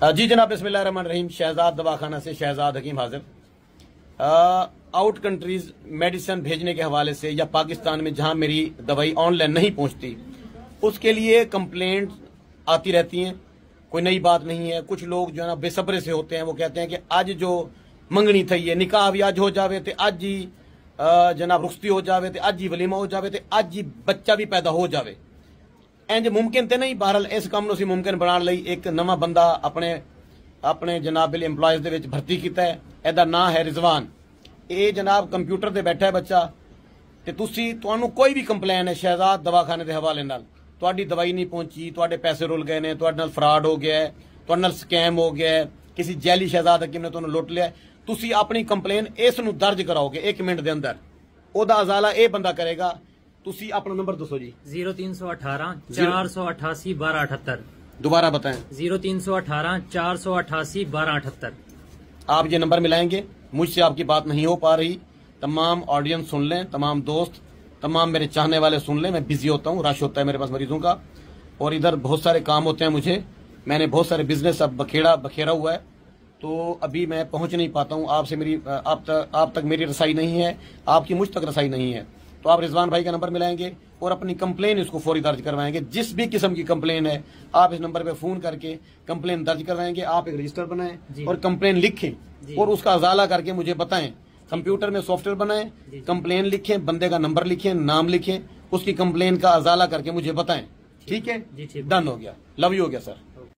जी जनाब बसमिल रहीम शहजाद दवाखाना से शहजाद हकीम हाजिर आउट कंट्रीज मेडिसन भेजने के हवाले से या पाकिस्तान में जहां मेरी दवाई ऑनलाइन नहीं पहुंचती उसके लिए कंप्लेंट आती रहती हैं कोई नई बात नहीं है कुछ लोग जो है ना बेसब्रे से होते हैं वो कहते हैं कि आज जो मंगनी थी ये निकाह भी आज हो जावे तो आज ही जनाब रुख्ती हो जावे तो आज ही वलीमा हो जावे तो आज ही बच्चा भी पैदा हो जावे ਇੰਜ ਮੁਮਕਿਨ ਤੇ ਨਹੀਂ ਬਹਰਲ ਇਸ ਕੰਮ ਨੂੰ ਅਸੀਂ ਮੁਮਕਿਨ ਬਣਾਉਣ ਲਈ ਇੱਕ ਨਵਾਂ ਬੰਦਾ ਆਪਣੇ ਆਪਣੇ ਜਨਾਬ ਬਿਲ EMPLOYEES ਦੇ ਵਿੱਚ ਭਰਤੀ ਕੀਤਾ ਹੈ ਇਹਦਾ ਨਾਂ ਹੈ ਰਿਜ਼ਵਾਨ ਇਹ ਜਨਾਬ ਕੰਪਿਊਟਰ ਤੇ ਬੈਠਾ ਹੈ ਬੱਚਾ ਤੇ ਤੁਸੀਂ ਤੁਹਾਨੂੰ ਕੋਈ ਵੀ ਕੰਪਲੇਨ ਹੈ ਸ਼ਹਿਜ਼ਾਦ ਦਵਾਖਾਨੇ ਦੇ ਹਵਾਲੇ ਨਾਲ ਤੁਹਾਡੀ ਦਵਾਈ ਨਹੀਂ ਪਹੁੰਚੀ ਤੁਹਾਡੇ ਪੈਸੇ ਰੁੱਲ ਗਏ ਨੇ ਤੁਹਾਡੇ ਨਾਲ ਫਰਾਡ ਹੋ ਗਿਆ ਤੁਹਾਡੇ ਨਾਲ ਸਕੈਮ ਹੋ ਗਿਆ ਕਿਸੇ ਜੈਲੀ ਸ਼ਹਿਜ਼ਾਦ ਹਕੀਮ ਨੇ ਤੁਹਾਨੂੰ ਲੁੱਟ ਲਿਆ ਤੁਸੀਂ ਆਪਣੀ ਕੰਪਲੇਨ ਇਸ ਨੂੰ ਦਰਜ ਕਰਾਓਗੇ 1 ਮਿੰਟ ਦੇ ਅੰਦਰ ਉਹਦਾ ਅਜ਼ਾਲਾ ਇਹ ਬੰਦਾ ਕਰੇਗਾ ਤੁਸੀਂ ਆਪਣਾ ਨੰਬਰ ਦੱਸੋ ਜੀ 0318 बारह अठहत्तर दोबारा बताए जीरो तीन सौ अठारह चार सौ अठासी बारह अठहत्तर आप ये नंबर मिलाएंगे मुझसे आपकी बात नहीं हो पा रही तमाम ऑडियंस सुन लें तमाम दोस्त तमाम मेरे चाहने वाले सुन लें मैं बिजी होता हूँ रश होता है मेरे पास मरीजों का और इधर बहुत सारे काम होते हैं मुझे मैंने बहुत सारे बिजनेस अब बखेड़ा बखेरा हुआ है तो अभी मैं पहुंच नहीं पाता हूं आपसे मेरी आप तक आप तक मेरी रसाई नहीं है आपकी मुझ तक रसाई नहीं है तो आप रिजवान भाई का नंबर मिलाएंगे और अपनी कंप्लेन इसको फौरी दर्ज करवाएंगे जिस भी किस्म की कंप्लेन है आप इस नंबर पे फोन करके कंप्लेन दर्ज करवाएंगे आप एक रजिस्टर बनाएं और कंप्लेन लिखें और उसका अजाला करके मुझे बताएं कंप्यूटर में सॉफ्टवेयर बनाएं कंप्लेन लिखें बंदे का नंबर लिखें नाम लिखें उसकी कंप्लेन का अजाला करके मुझे बताएं ठीक है डन हो गया लव यू हो गया सर